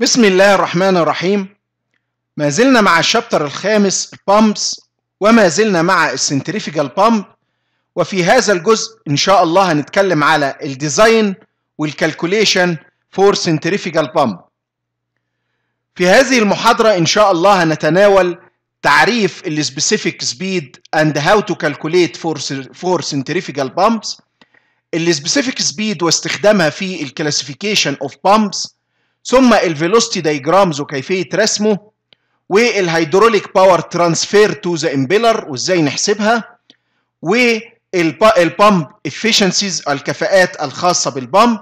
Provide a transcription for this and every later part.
بسم الله الرحمن الرحيم ما زلنا مع الشابتر الخامس البامبس وما زلنا مع السنتريفيجال بامب وفي هذا الجزء ان شاء الله هنتكلم على الديزاين والكالكوليشن فور سنتريفيجال بامب في هذه المحاضرة ان شاء الله هنتناول تعريف السبيسيفيك سبيد اند هاو تو كالكوليت فور فور سنتريفيجال بامبس السبيسيفيك سبيد واستخدامها في الكلاسيفيكيشن اوف بامبس ثم الفيلوستي دايجرامز وكيفيه رسمه والهيدروليك باور ترانسفير تو ذا امبيلر وازاي نحسبها والبامب افشنسيز الكفاءات الخاصه بالبامب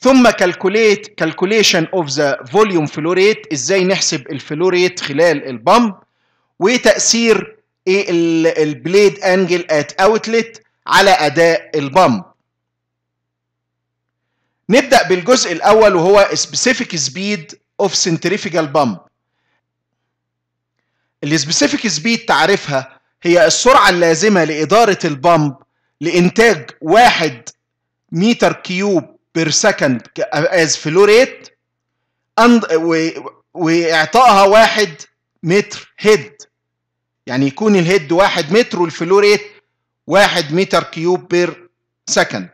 ثم كالكوليت كالكوليشن اوف ذا فوليوم فلوريت ازاي نحسب الفلوريت خلال البامب وتاثير البليد انجل ات اوتلت على اداء البامب نبدأ بالجزء الأول وهو specific speed of centrifugal pump السبيسيفيك سبيد تعريفها هي السرعة اللازمة لإدارة البامب لإنتاج واحد متر كيوب بير سكند از فلو ريت وإعطائها واحد متر هيد يعني يكون الهيد واحد متر والفلو ريت واحد متر كيوب بير سكند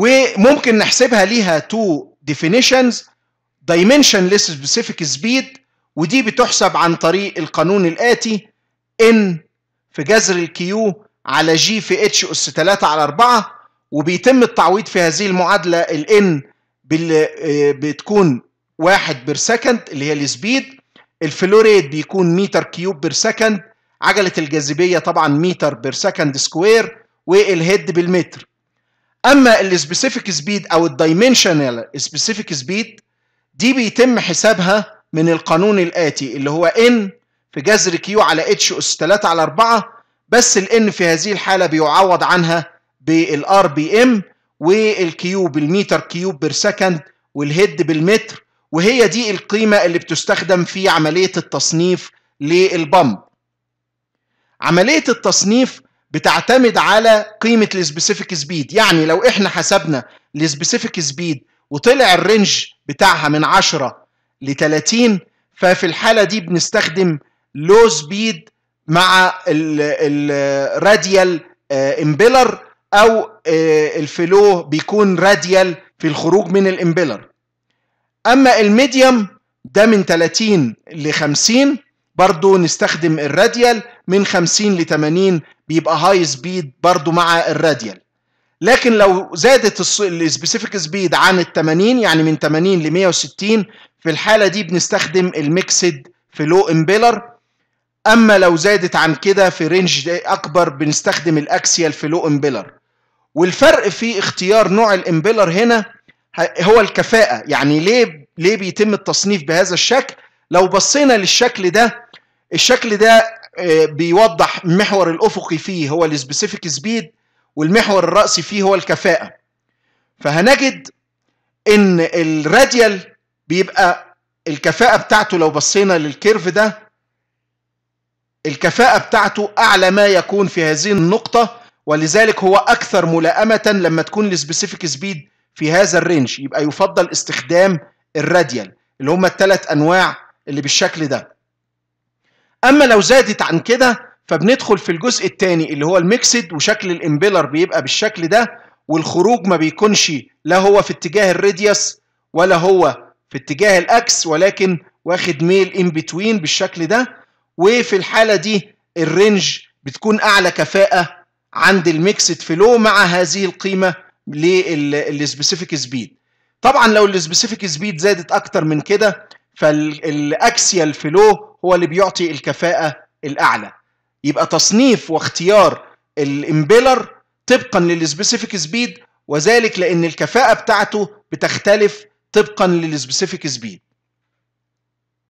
وممكن نحسبها ليها تو ديفينيشنز دايمنشن ليس سبيسيفيك سبيد ودي بتحسب عن طريق القانون الآتي ان في جذر الكيو على جي في اتش أس 3 على 4 وبيتم التعويض في هذه المعادلة الان آه، بتكون 1 بير سكند اللي هي السبيد الفلوريت بيكون متر كيوب بير سكند عجلة الجاذبية طبعا متر بير سكند سكوير والهيد بالمتر اما السبيسيفيك سبيد او الدايمنشنال سبيسيفيك سبيد دي بيتم حسابها من القانون الاتي اللي هو ان في جذر كيو على اتش اس 3 على 4 بس الان في هذه الحاله بيعوض عنها بالار بي ام والكيو بالمتر كيوب بير سكند والهيد بالمتر وهي دي القيمه اللي بتستخدم في عمليه التصنيف للبمب عمليه التصنيف بتعتمد على قيمه السبيسيفيك سبيد يعني لو احنا حسبنا السبيسيفيك سبيد وطلع الرينج بتاعها من 10 ل 30 ففي الحاله دي بنستخدم لو سبيد مع الراديال امبيلر آه، او آه، الفلو بيكون راديال في الخروج من الامبيلر اما الميديوم ده من 30 ل 50 برضو نستخدم الراديال من 50 ل 80 بيبقى هاي سبيد برضو مع الراديال لكن لو زادت السبيسيفيك سبيد عن ال 80 يعني من 80 ل 160 في الحالة دي بنستخدم الميكسد فلو امبيلر اما لو زادت عن كده في رينج اكبر بنستخدم الاكسيال فلو امبيلر والفرق في اختيار نوع الامبيلر هنا هو الكفاءة يعني ليه ليه بيتم التصنيف بهذا الشكل لو بصينا للشكل ده الشكل ده آه، بيوضح المحور الافقي فيه هو السبيسيفيك سبيد والمحور الرأسي فيه هو الكفاءة فهنجد ان الراديال بيبقى الكفاءة بتاعته لو بصينا للكيرف ده الكفاءة بتاعته أعلى ما يكون في هذه النقطة ولذلك هو أكثر ملائمة لما تكون السبيسيفيك سبيد في هذا الرينج يبقى يفضل استخدام الراديال اللي هم الثلاث أنواع اللي بالشكل ده اما لو زادت عن كده فبندخل في الجزء الثاني اللي هو الميكسد وشكل الامبيلر بيبقى بالشكل ده والخروج ما بيكونش لا هو في اتجاه الراديوس ولا هو في اتجاه الاكس ولكن واخد ميل ان بتوين بالشكل ده وفي الحاله دي الرينج بتكون اعلى كفاءه عند الميكسد فلو مع هذه القيمه للسبيسيفيك سبيد طبعا لو السبيسيفيك سبيد زادت اكتر من كده فالاكسيال فلو هو اللي بيعطي الكفاءه الاعلى يبقى تصنيف واختيار الامبيلر طبقا للسبيسيفيك سبيد وذلك لان الكفاءه بتاعته بتختلف طبقا للسبيسيفيك سبيد